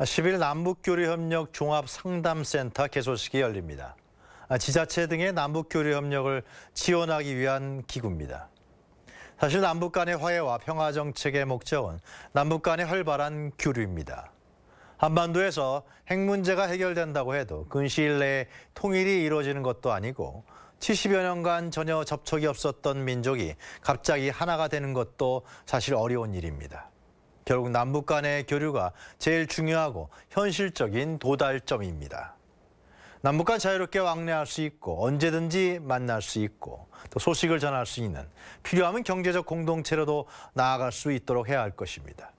10일 남북교류협력 종합상담센터 개소식이 열립니다. 아, 지자체 등의 남북교류협력을 지원하기 위한 기구입니다. 사실 남북 간의 화해와 평화 정책의 목적은 남북 간의 활발한 교류입니다. 한반도에서 핵 문제가 해결된다고 해도 근시일 내에 통일이 이루어지는 것도 아니고 70여 년간 전혀 접촉이 없었던 민족이 갑자기 하나가 되는 것도 사실 어려운 일입니다. 결국 남북 간의 교류가 제일 중요하고 현실적인 도달점입니다. 남북 간 자유롭게 왕래할 수 있고 언제든지 만날 수 있고 또 소식을 전할 수 있는 필요하면 경제적 공동체로도 나아갈 수 있도록 해야 할 것입니다.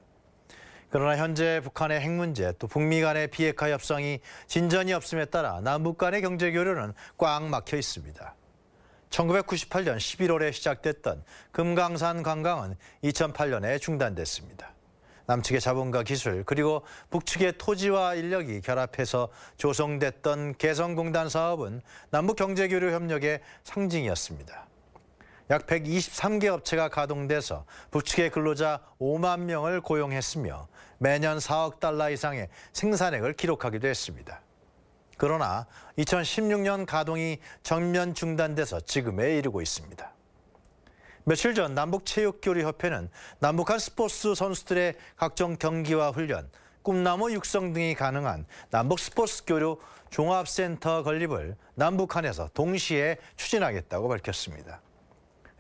그러나 현재 북한의 핵 문제 또 북미 간의 비핵화 협상이 진전이 없음에 따라 남북 간의 경제 교류는 꽉 막혀 있습니다. 1998년 11월에 시작됐던 금강산 관광은 2008년에 중단됐습니다. 남측의 자본과 기술 그리고 북측의 토지와 인력이 결합해서 조성됐던 개성공단 사업은 남북 경제교류 협력의 상징이었습니다. 약 123개 업체가 가동돼서 북측의 근로자 5만 명을 고용했으며 매년 4억 달러 이상의 생산액을 기록하기도 했습니다. 그러나 2016년 가동이 전면 중단돼서 지금에 이르고 있습니다. 며칠 전 남북체육교류협회는 남북한 스포츠 선수들의 각종 경기와 훈련, 꿈나무 육성 등이 가능한 남북 스포츠 교류 종합센터 건립을 남북한에서 동시에 추진하겠다고 밝혔습니다.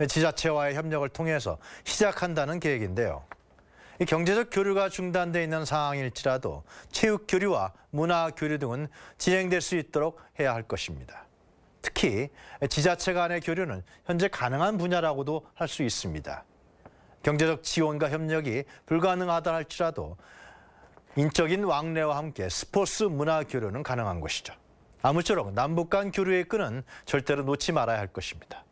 지자체와의 협력을 통해서 시작한다는 계획인데요. 경제적 교류가 중단돼 있는 상황일지라도 체육 교류와 문화 교류 등은 진행될 수 있도록 해야 할 것입니다. 특히 지자체 간의 교류는 현재 가능한 분야라고도 할 수 있습니다. 경제적 지원과 협력이 불가능하다 할지라도 인적인 왕래와 함께 스포츠 문화 교류는 가능한 것이죠. 아무쪼록 남북 간 교류의 끈은 절대로 놓지 말아야 할 것입니다.